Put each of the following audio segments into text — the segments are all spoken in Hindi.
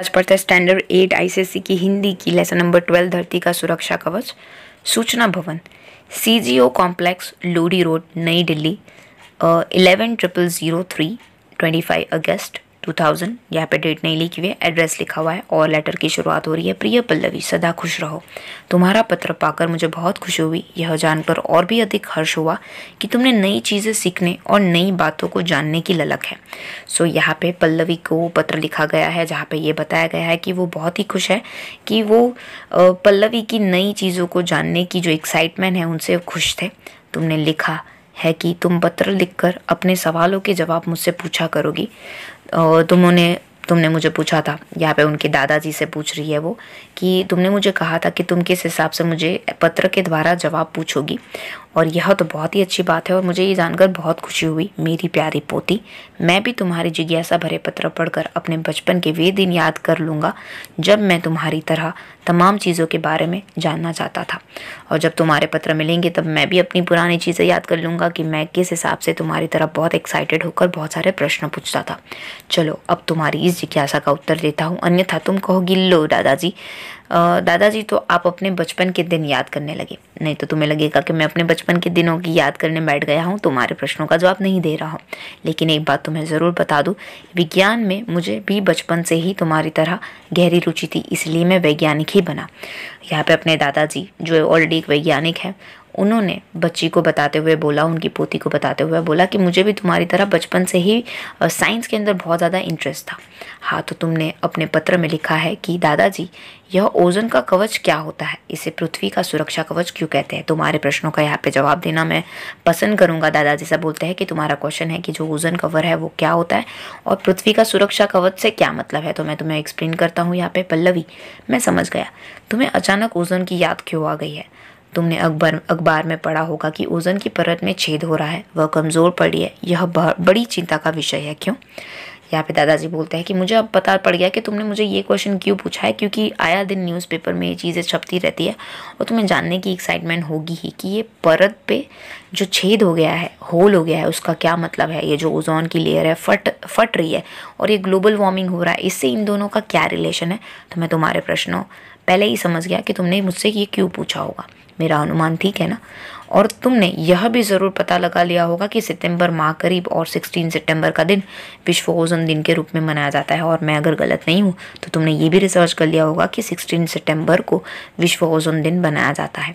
आज पढ़ते हैं स्टैंडर्ड एट आईसीएससी की हिंदी की लेसन नंबर ट्वेल्व धरती का सुरक्षा कवच सूचना भवन CGO complex Lodhi road New Delhi eleven triple zero three twenty five अगस्त 2000 यहाँ पे डेट नहीं लिखी हुई है एड्रेस लिखा हुआ है और लेटर की शुरुआत हो रही है प्रिय पल्लवी सदा खुश रहो तुम्हारा पत्र पाकर मुझे बहुत खुशी हुई यह जानकर और भी अधिक हर्ष हुआ कि तुमने नई चीज़ें सीखने और नई बातों को जानने की ललक है सो यहाँ पे पल्लवी को पत्र लिखा गया है जहाँ पे ये बताया गया है कि वो बहुत ही खुश है कि वो पल्लवी की नई चीज़ों को जानने की जो एक्साइटमेंट है उनसे खुश थे तुमने लिखा है कि तुम पत्र लिखकर अपने सवालों के जवाब मुझसे पूछा करोगी तुम उन्हें तुमने मुझे पूछा था यहाँ पे उनके दादाजी से पूछ रही है वो कि तुमने मुझे कहा था कि तुम किस हिसाब से मुझे पत्र के द्वारा जवाब पूछोगी और यह तो बहुत ही अच्छी बात है और मुझे ये जानकर बहुत खुशी हुई मेरी प्यारी पोती मैं भी तुम्हारी जिज्ञासा भरे पत्र पढ़कर अपने बचपन के वे दिन याद कर लूँगा जब मैं तुम्हारी तरह तमाम चीज़ों के बारे में जानना चाहता था और जब तुम्हारे पत्र मिलेंगे तब मैं भी अपनी पुरानी चीज़ें याद कर लूँगा कि मैं किस हिसाब से तुम्हारी तरह बहुत एक्साइटेड होकर बहुत सारे प्रश्न पूछता था चलो अब तुम्हारी इस जिज्ञासा का उत्तर देता हूँ अन्यथा तुम कहोगी लो दादाजी दादाजी तो आप अपने बचपन के दिन याद करने लगे नहीं तो तुम्हें लगेगा कि मैं अपने बचपन के दिनों की याद करने बैठ गया हूँ तुम्हारे प्रश्नों का जवाब नहीं दे रहा हूँ लेकिन एक बात तुम्हें ज़रूर बता दूँ विज्ञान में मुझे भी बचपन से ही तुम्हारी तरह गहरी रुचि थी इसलिए मैं वैज्ञानिक ही बना यहाँ पे अपने दादाजी जो ऑलरेडी एक वैज्ञानिक हैं उन्होंने बच्ची को बताते हुए बोला उनकी पोती को बताते हुए बोला कि मुझे भी तुम्हारी तरह बचपन से ही साइंस के अंदर बहुत ज़्यादा इंटरेस्ट था हाँ तो तुमने अपने पत्र में लिखा है कि दादाजी यह ओजन का कवच क्या होता है इसे पृथ्वी का सुरक्षा कवच क्यों कहते हैं तुम्हारे प्रश्नों का यहाँ पे जवाब देना मैं पसंद करूँगा दादाजी सब बोलते हैं कि तुम्हारा क्वेश्चन है कि जो ओजन कवर है वो क्या होता है और पृथ्वी का सुरक्षा कवच से क्या मतलब है तो मैं तुम्हें एक्सप्लेन करता हूँ यहाँ पे पल्लवी मैं समझ गया तुम्हें अचानक ओजन की याद क्यों आ गई है तुमने अखबार अखबार में पढ़ा होगा कि ओजन की परत में छेद हो रहा है वह कमज़ोर पड़ी है यह बड़ी चिंता का विषय है क्यों यहाँ पे दादाजी बोलते हैं कि मुझे अब पता पड़ गया कि तुमने मुझे ये क्वेश्चन क्यों पूछा है क्योंकि आया दिन न्यूज़पेपर में ये चीज़ें छपती रहती है और तुम्हें जानने की एक्साइटमेंट होगी ही कि ये परत पे जो छेद हो गया है होल हो गया है उसका क्या मतलब है ये जो ओजोन की लेयर है फट फट रही है और ये ग्लोबल वार्मिंग हो रहा है इससे इन दोनों का क्या रिलेशन है तो मैं तुम्हारे प्रश्नों पहले ही समझ गया कि तुमने मुझसे ये क्यों पूछा होगा मेरा अनुमान ठीक है ना और तुमने यह भी ज़रूर पता लगा लिया होगा कि सितंबर माह करीब और 16 सितंबर का दिन विश्व ओजन दिन के रूप में मनाया जाता है और मैं अगर गलत नहीं हूँ तो तुमने ये भी रिसर्च कर लिया होगा कि 16 सितंबर को विश्व ओजन दिन बनाया जाता है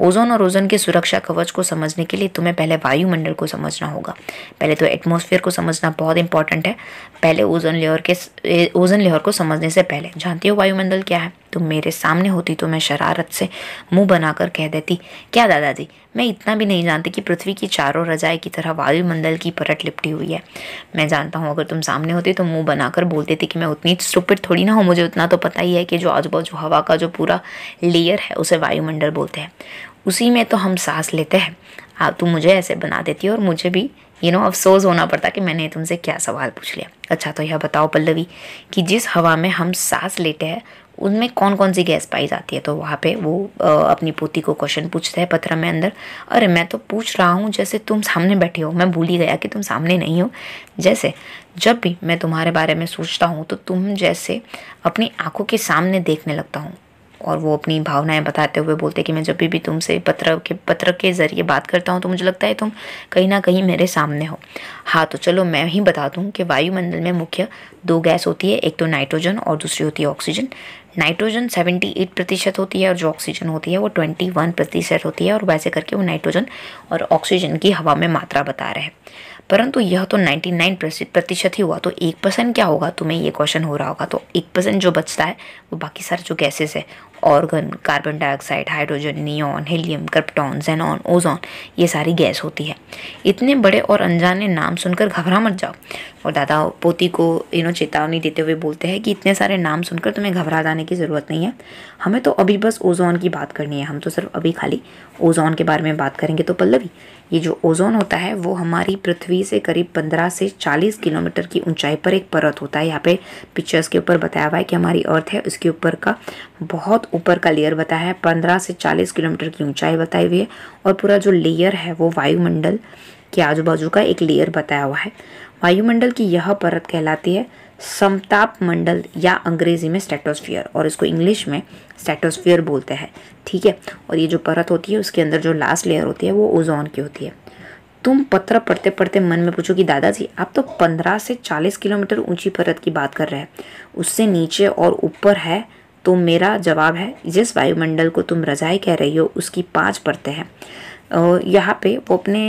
ओजोन और ओजोन के सुरक्षा कवच को समझने के लिए तुम्हें पहले वायुमंडल को समझना होगा पहले तो एटमोसफियर को समझना बहुत इंपॉर्टेंट है पहले ओजोन लेयर के ओजोन लेयर को समझने से पहले जानती हो वायुमंडल क्या है तुम मेरे सामने होती तो मैं शरारत से मुंह बनाकर कह देती क्या दादाजी मैं इतना भी नहीं जानती कि पृथ्वी की चारों रजाई की तरह वायुमंडल की परत लिपटी हुई है मैं जानता हूँ अगर तुम सामने होती तो मुंह बनाकर बोल देती कि मैं उतनी सुपिट थोड़ी ना हूँ मुझे उतना तो पता ही है कि जो आजू बाजू हवा का जो पूरा लेयर है उसे वायुमंडल बोलते हैं उसी में तो हम सांस लेते हैं आ तू मुझे ऐसे बना देती हो और मुझे भी यू नो अफसोस होना पड़ता कि मैंने तुमसे क्या सवाल पूछ लिया अच्छा तो यह बताओ पल्लवी कि जिस हवा में हम सांस लेते हैं उनमें कौन कौन सी गैस पाई जाती है तो वहाँ पे वो अपनी पोती को क्वेश्चन पूछते हैं पत्र में अंदर अरे मैं तो पूछ रहा हूँ जैसे तुम सामने बैठे हो मैं भूल ही गया कि तुम सामने नहीं हो जैसे जब भी मैं तुम्हारे बारे में सोचता हूँ तो तुम जैसे अपनी आंखों के सामने देखने लगता हूँ और वो अपनी भावनाएं बताते हुए बोलते कि मैं जब भी भी तुमसे पत्र के पत्र के ज़रिए बात करता हूँ तो मुझे लगता है तुम कहीं ना कहीं मेरे सामने हो हाँ तो चलो मैं ही बता दूँ कि वायुमंडल में मुख्य दो गैस होती है एक तो नाइट्रोजन और दूसरी होती है ऑक्सीजन नाइट्रोजन 78 प्रतिशत होती है और जो ऑक्सीजन होती है वो 21 प्रतिशत होती है और वैसे करके वो नाइट्रोजन और ऑक्सीजन की हवा में मात्रा बता रहे हैं परंतु यह तो 99 प्रतिशत ही हुआ तो एक परसेंट क्या होगा तुम्हें ये क्वेश्चन हो रहा होगा तो एक परसेंट जो बचता है वो बाकी सारे जो गैसेस है argon carbon dioxide hydrogen neon helium krypton xenon ozone ये सारी गैस होती है इतने बड़े और अनजाने नाम सुनकर घबरा मत जाओ और दादा पोती को यू नो चेतावनी देते हुए बोलते हैं कि इतने सारे नाम सुनकर तुम्हें घबरा जाने की ज़रूरत नहीं है हमें तो अभी बस ओजोन की बात करनी है हम तो सिर्फ अभी खाली ओजोन के बारे में बात करेंगे तो पल्लवी ये जो ओजोन होता है वो हमारी पृथ्वी से करीब पंद्रह से चालीस किलोमीटर की ऊंचाई पर एक परत होता है यहाँ पे पिक्चर्स के ऊपर बताया हुआ है कि हमारी अर्थ है उसके ऊपर का बहुत ऊपर का लेयर बताया है 15 से 40 किलोमीटर की ऊंचाई बताई हुई है और पूरा जो लेयर है वो वायुमंडल के आजू बाजू का एक लेयर बताया हुआ है वायुमंडल की यह परत कहलाती है समताप मंडल या अंग्रेजी में स्टेटोस्फियर और इसको इंग्लिश में स्टेटोस्फियर बोलते हैं ठीक है और ये जो परत होती है उसके अंदर जो लास्ट लेयर होती है वो ओजोन की होती है तुम पत्र पढ़ते पढ़ते मन में पूछो कि दादाजी आप तो 15 से 40 किलोमीटर ऊंची परत की बात कर रहे हैं उससे नीचे और ऊपर है तो मेरा जवाब है जिस वायुमंडल को तुम रजाई कह रही हो उसकी पाँच परतें हैं यहाँ पे वो अपने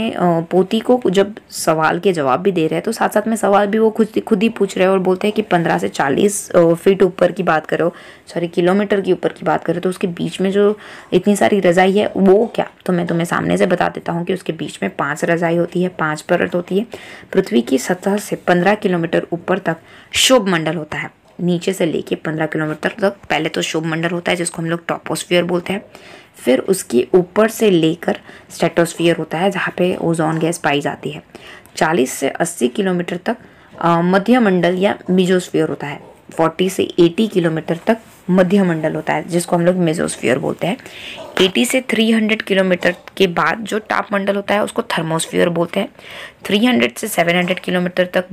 पोती को जब सवाल के जवाब भी दे रहे हैं तो साथ साथ में सवाल भी वो खुद खुद ही पूछ रहे हैं और बोलते हैं कि पंद्रह से चालीस फीट ऊपर की बात करो सॉरी किलोमीटर की ऊपर की बात करो तो उसके बीच में जो इतनी सारी रज़ाई है वो क्या तो मैं तुम्हें सामने से बता देता हूँ कि उसके बीच में पाँच रज़ाई होती है पाँच परत होती है पृथ्वी की सतह से पंद्रह किलोमीटर ऊपर तक शुभ मंडल होता है नीचे से लेके पंद्रह किलोमीटर तक तो पहले तो शुभ मंडल होता है जिसको हम लोग टॉपोस्फियर बोलते हैं फिर उसके ऊपर से लेकर स्टेटोस्फियर होता है जहाँ पे ओजोन गैस पाई जाती है 40 से 80 किलोमीटर तक मध्यमंडल या मिजोस्फियर होता है 40 से 80 किलोमीटर तक मध्यमंडल होता है जिसको हम लोग मेजोस्फियर बोलते हैं 80 से 300 किलोमीटर के बाद जो तापमंडल होता है उसको थर्मोस्फियर बोलते हैं 300 से 700 किलोमीटर तक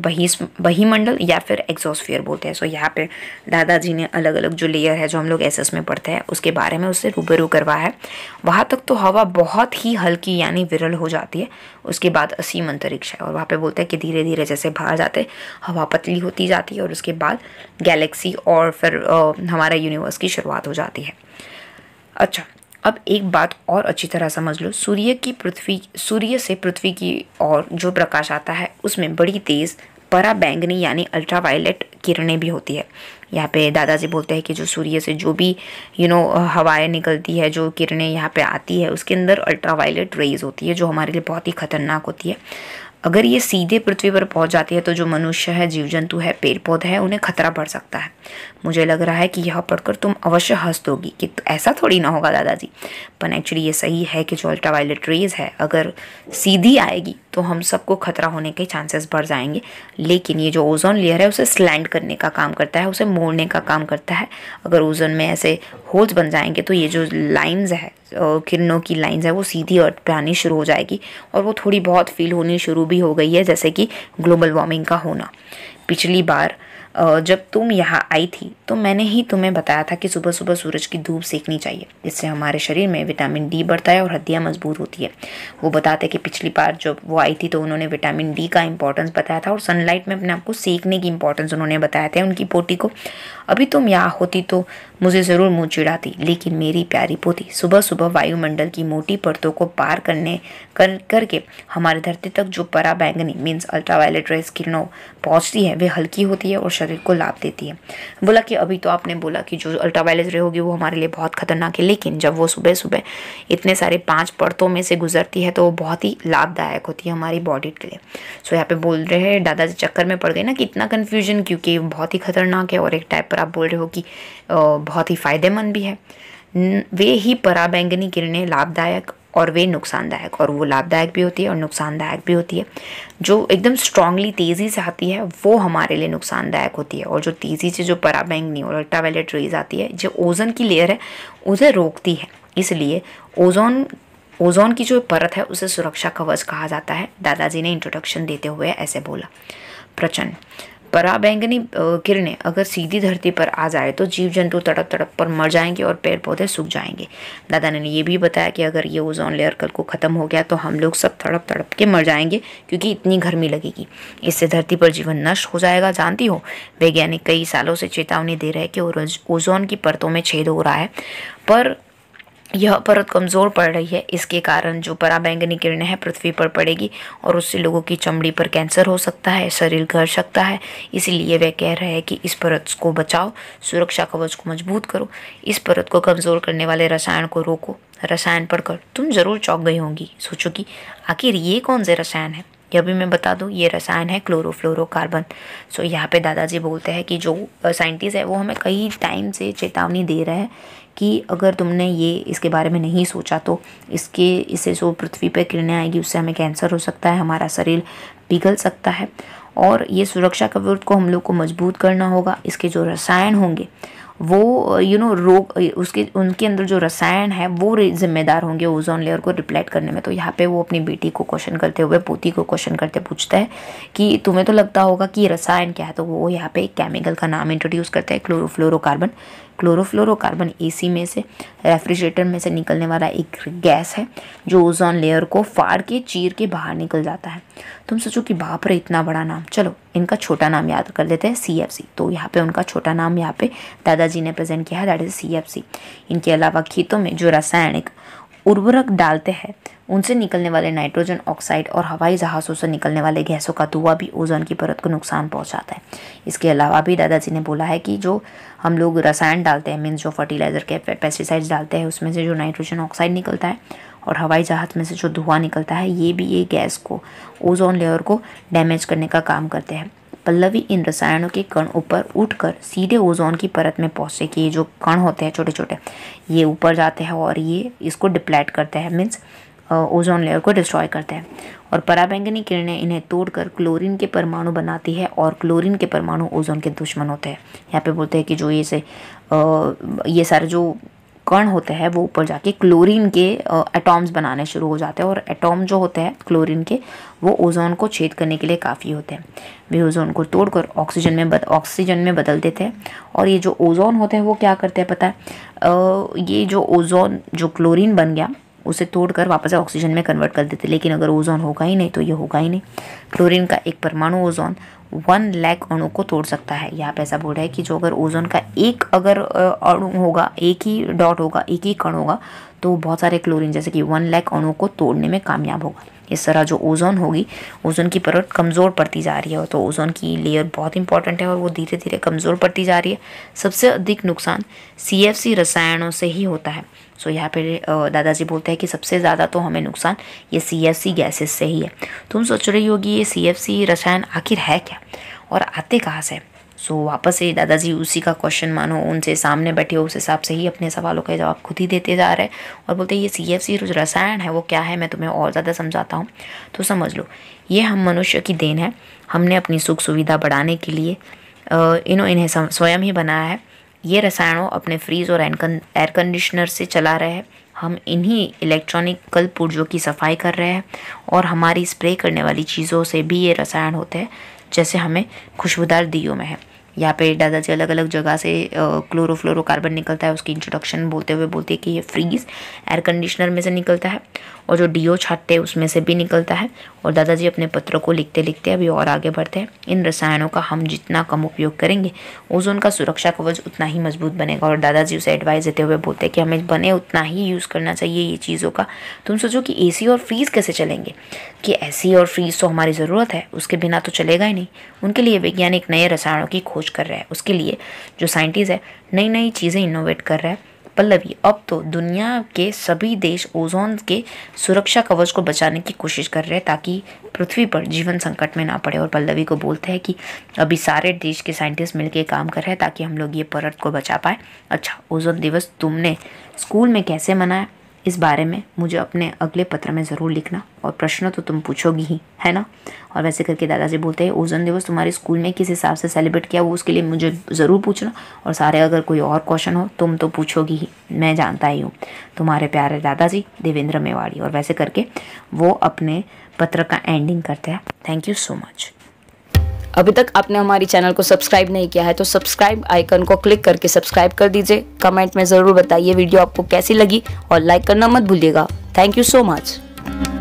बही मंडल या फिर एग्जॉस्फियर बोलते हैं सो यहाँ पे दादाजी ने अलग अलग जो लेयर है जो हम लोग एस में पढ़ते हैं उसके बारे में उससे रूबरू करवाया है वहाँ तक तो हवा बहुत ही हल्की यानी विरल हो जाती है उसके बाद असीम अंतरिक्ष है और वहाँ पर बोलते हैं कि धीरे धीरे जैसे बाहर जाते हवा पतली होती जाती है और उसके बाद गैलेक्सी और फिर हमारा यूनिवर्स की शुरुआत हो जाती है अच्छा अब एक बात और अच्छी तरह समझ लो सूर्य की पृथ्वी सूर्य से पृथ्वी की ओर जो प्रकाश आता है उसमें बड़ी तेज़ परा बैंगनी यानी अल्ट्रावायलेट किरणें भी होती है यहाँ पे दादाजी बोलते हैं कि जो सूर्य से जो भी यू नो हवाएं निकलती है जो किरणें यहाँ पे आती है उसके अंदर अल्ट्रावायलेट रेज होती है जो हमारे लिए बहुत ही ख़तरनाक होती है अगर ये सीधे पृथ्वी पर पहुंच जाती है तो जो मनुष्य है जीव जंतु है पेड़ पौधे है उन्हें खतरा बढ़ सकता है मुझे लग रहा है कि यह पढ़कर तुम अवश्य हंस दोगी कि तो ऐसा थोड़ी ना होगा दादाजी पर एक्चुअली ये सही है कि जो अल्ट्रावायलेट रेज है अगर सीधी आएगी तो हम सबको खतरा होने के चांसेस बढ़ जाएंगे लेकिन ये जो ओजोन लेयर है उसे स्लैंड करने का काम करता है उसे मोड़ने का काम करता है अगर ओजोन में ऐसे होल्स बन जाएंगे तो ये जो लाइन्स है किरणों की लाइंस है वो सीधी अर्थ पे आनी शुरू हो जाएगी और वो थोड़ी बहुत फील होनी शुरू भी हो गई है जैसे कि ग्लोबल वार्मिंग का होना पिछली बार जब तुम यहाँ आई थी तो मैंने ही तुम्हें बताया था कि सुबह सुबह सूरज की धूप सेकनी चाहिए इससे हमारे शरीर में विटामिन डी बढ़ता है और हड्डियाँ मजबूत होती है वो बताते कि पिछली बार जब वो आई थी तो उन्होंने विटामिन डी का इंपॉर्टेंस बताया था और सनलाइट में अपने आप को सेकने की इंपॉर्टेंस उन्होंने बताया था उनकी पोटी को अभी तुम यहाँ होती तो मुझे ज़रूर मुँह चिड़ाती लेकिन मेरी प्यारी पोती सुबह सुबह वायुमंडल की मोटी परतों को पार करने कर करके हमारी धरती तक जो परा बैंगनी मीन्स अल्ट्रावायलेट रेस किरणों पहुँचती है हैं वे हल्की होती है और शरीर को लाभ देती है बोला कि अभी तो आपने बोला कि जो अल्ट्रावायलेट रे होगी वो हमारे लिए बहुत ख़तरनाक है लेकिन जब वो सुबह सुबह इतने सारे पाँच पर्तों में से गुजरती है तो वो बहुत ही लाभदायक होती है हमारी बॉडी के लिए सो यहाँ पे बोल रहे हैं दादाजी चक्कर में पड़ गए ना कि इतना कन्फ्यूजन क्योंकि बहुत ही ख़तरनाक है और एक टाइप पर आप बोल रहे हो कि बहुत ही फ़ायदेमंद भी है वे ही पराबैंगनी किरणें लाभदायक और वे नुकसानदायक और वो लाभदायक भी होती है और नुकसानदायक भी होती है जो एकदम स्ट्रांगली तेज़ी से आती है वो हमारे लिए नुकसानदायक होती है और जो तेज़ी से जो पराबैंगनी और वायलेट रेज आती है जो ओजन की लेयर है उसे रोकती है इसलिए ओजोन ओजोन की जो परत है उसे सुरक्षा कवच कहा जाता है दादाजी ने इंट्रोडक्शन देते हुए ऐसे बोला प्रचंड पराबैंगनी किरणें अगर सीधी धरती पर आ जाए तो जीव जंतु तड़प तड़प पर मर जाएंगे और पेड़ पौधे सूख जाएंगे दादा ने ये भी बताया कि अगर ये ओजोन लेयर कल को ख़त्म हो गया तो हम लोग सब तड़प तड़प के मर जाएंगे क्योंकि इतनी गर्मी लगेगी इससे धरती पर जीवन नष्ट हो जाएगा जानती हो वैज्ञानिक कई सालों से चेतावनी दे रहे हैं कि ओजोन की परतों में छेद हो रहा है पर यह परत कमज़ोर पड़ रही है इसके कारण जो पराबैंगनी किरणें हैं पृथ्वी पर पड़ेगी और उससे लोगों की चमड़ी पर कैंसर हो सकता है शरीर घट सकता है इसीलिए वह कह रहे हैं कि इस परत को बचाओ सुरक्षा कवच को मजबूत करो इस परत को कमज़ोर करने वाले रसायन को रोको रसायन पढ़कर तुम ज़रूर चौंक गई होंगी सोचो कि आखिर ये कौन से रसायन है यह भी मैं बता दूँ ये रसायन है क्लोरोफ्लोरोकार्बन सो यहाँ पे दादाजी बोलते हैं कि जो साइंटिस्ट है वो हमें कई टाइम से चेतावनी दे रहे हैं कि अगर तुमने ये इसके बारे में नहीं सोचा तो इसके इससे जो पृथ्वी पर किरणें आएगी उससे हमें कैंसर हो सकता है हमारा शरीर पिघल सकता है और ये सुरक्षा कवच को हम लोग को मजबूत करना होगा इसके जो रसायन होंगे वो यू नो रोग उसके उनके अंदर जो रसायन है वो जिम्मेदार होंगे ओजोन लेयर को रिप्लेट करने में तो यहाँ पे वो अपनी बेटी को क्वेश्चन करते हुए पोती को क्वेश्चन करते पूछता है कि तुम्हें तो लगता होगा कि रसायन क्या है तो वो यहाँ पे केमिकल का नाम इंट्रोड्यूस करता है क्लोरोफ्लोरोकार्बन क्लोरोफ्लोरोकार्बन एसी में से रेफ्रिजरेटर में से निकलने वाला एक गैस है जो ओजोन लेयर को फाड़ के चीर के बाहर निकल जाता है तुम सोचो कि बाप रे इतना बड़ा नाम चलो इनका छोटा नाम याद कर लेते हैं सी एफ सी तो यहाँ पे उनका छोटा नाम यहाँ पे दादाजी ने प्रेजेंट किया है that is C F C इनके अलावा खेतों में जो रासायनिक उर्वरक डालते हैं उनसे निकलने वाले नाइट्रोजन ऑक्साइड और हवाई जहाज़ों से निकलने वाले गैसों का धुआं भी ओजोन की परत को नुकसान पहुंचाता है इसके अलावा भी दादाजी ने बोला है कि जो हम लोग रसायन डालते हैं मीन्स जो फर्टिलाइज़र के पेस्टिसाइड्स डालते हैं उसमें से जो नाइट्रोजन ऑक्साइड निकलता है और हवाई जहाज़ में से जो धुआँ निकलता है ये भी ये गैस को ओजोन लेयर को डैमेज करने का काम करते हैं पल्लवी इन रसायनों के कण ऊपर उठकर सीधे ओजोन की परत में पहुँचते कि ये जो कण होते हैं छोटे छोटे ये ऊपर जाते हैं और ये इसको डिप्लेट करते हैं मीन्स ओजोन लेयर को डिस्ट्रॉय करते हैं और पराबैंगनी किरणें इन्हें तोड़कर क्लोरीन के परमाणु बनाती है और क्लोरीन के परमाणु ओजोन के दुश्मन होते हैं यहाँ पे बोलते हैं कि जो ये से आ, ये सारे जो कण होते हैं वो ऊपर जाके क्लोरीन के एटॉम्स बनाने शुरू हो जाते हैं और एटॉम जो होते हैं क्लोरीन के वो ओजोन को छेद करने के लिए काफ़ी होते हैं वे ओजोन को तोड़कर ऑक्सीजन में बद ऑक्सीजन में बदल देते हैं और ये जो ओजोन होते हैं वो क्या करते हैं पता है आ, ये जो ओजोन जो क्लोरीन बन गया उसे तोड़कर वापस ऑक्सीजन में कन्वर्ट कर देते लेकिन अगर ओजोन होगा ही नहीं तो ये होगा ही नहीं क्लोरीन का एक परमाणु ओजोन वन लैख अणु को तोड़ सकता है यहाँ पे ऐसा बोल रहा है कि जो अगर ओजोन का एक अगर अणु होगा एक ही डॉट होगा एक ही कण होगा तो बहुत सारे क्लोरीन जैसे कि वन लैख अणु को तोड़ने में कामयाब होगा इस तरह जो ओजोन होगी ओजोन की परत कमज़ोर पड़ती जा रही है तो ओजोन की लेयर बहुत इंपॉर्टेंट है और वो धीरे धीरे कमज़ोर पड़ती जा रही है सबसे अधिक नुकसान सी रसायनों से ही होता है सो यहाँ पर दादाजी बोलते हैं कि सबसे ज़्यादा तो हमें नुकसान ये सी गैसेस से ही है तुम सोच रही होगी ये सी रसायन आखिर है क्या और आते कहाँ से सो so, वापस से दादाजी उसी का क्वेश्चन मानो उनसे सामने बैठे हो उस हिसाब से ही अपने सवालों का जवाब खुद ही देते जा रहे हैं और बोलते हैं ये सी एफ सी रसायन है वो क्या है मैं तुम्हें और ज़्यादा समझाता हूँ तो समझ लो ये हम मनुष्य की देन है हमने अपनी सुख सुविधा बढ़ाने के लिए इन्हों इन्हें स्वयं ही बनाया है ये रसायनों अपने फ्रीज और एयर कंडीशनर से चला रहे हैं हम इन्हीं इलेक्ट्रॉनिकल पुर्जों की सफाई कर रहे हैं और हमारी स्प्रे करने वाली चीज़ों से भी ये रसायन होते हैं जैसे हमें खुशबूदार दियो में है यहाँ पे दादाजी अलग अलग जगह से क्लोरोफ्लोरोकार्बन निकलता है उसकी इंट्रोडक्शन बोलते हुए बोलते हैं कि ये फ्रीज एयर कंडीशनर में से निकलता है और जो डीओ छाटते हैं उसमें से भी निकलता है और दादाजी अपने पत्रों को लिखते लिखते अभी और आगे बढ़ते हैं इन रसायनों का हम जितना कम उपयोग करेंगे ओजोन का सुरक्षा कवच उतना ही मजबूत बनेगा और दादाजी उसे एडवाइस देते हुए बोलते हैं कि हमें बने उतना ही यूज़ करना चाहिए ये चीज़ों का तुम सोचो कि ए और फ्रीज कैसे चलेंगे कि ए और फ्रीज तो हमारी ज़रूरत है उसके बिना तो चलेगा ही नहीं उनके लिए वैज्ञानिक नए रसायनों की खोज खोज कर रहा है उसके लिए जो साइंटिस्ट है नई नई चीज़ें इनोवेट कर रहा है पल्लवी अब तो दुनिया के सभी देश ओजोन के सुरक्षा कवच को बचाने की कोशिश कर रहे हैं ताकि पृथ्वी पर जीवन संकट में ना पड़े और पल्लवी को बोलते हैं कि अभी सारे देश के साइंटिस्ट मिलकर काम कर रहे हैं ताकि हम लोग ये परत को बचा पाए अच्छा ओजोन दिवस तुमने स्कूल में कैसे मनाया इस बारे में मुझे अपने अगले पत्र में ज़रूर लिखना और प्रश्न तो तुम पूछोगी ही है ना और वैसे करके दादाजी बोलते हैं ओजन दिवस तुम्हारे स्कूल में किस हिसाब से सेलिब्रेट किया वो उसके लिए मुझे ज़रूर पूछना और सारे अगर कोई और क्वेश्चन हो तुम तो पूछोगी ही मैं जानता ही हूँ तुम्हारे प्यारे दादाजी देवेंद्र मेवाड़ी और वैसे करके वो अपने पत्र का एंडिंग करते हैं थैंक यू सो मच अभी तक आपने हमारी चैनल को सब्सक्राइब नहीं किया है तो सब्सक्राइब आइकन को क्लिक करके सब्सक्राइब कर दीजिए कमेंट में ज़रूर बताइए वीडियो आपको कैसी लगी और लाइक करना मत भूलिएगा थैंक यू सो मच